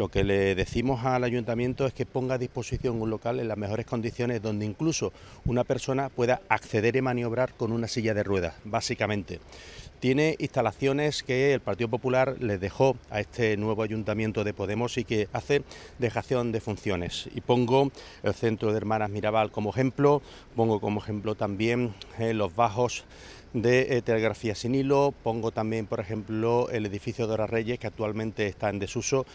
Lo que le decimos al ayuntamiento es que ponga a disposición un local en las mejores condiciones donde incluso una persona pueda acceder y maniobrar con una silla de ruedas, básicamente. Tiene instalaciones que el Partido Popular les dejó a este nuevo ayuntamiento de Podemos y que hace dejación de funciones. Y pongo el centro de Hermanas Mirabal como ejemplo, pongo como ejemplo también eh, los bajos de eh, telegrafía sin hilo, pongo también, por ejemplo, el edificio de Horas Reyes, que actualmente está en desuso.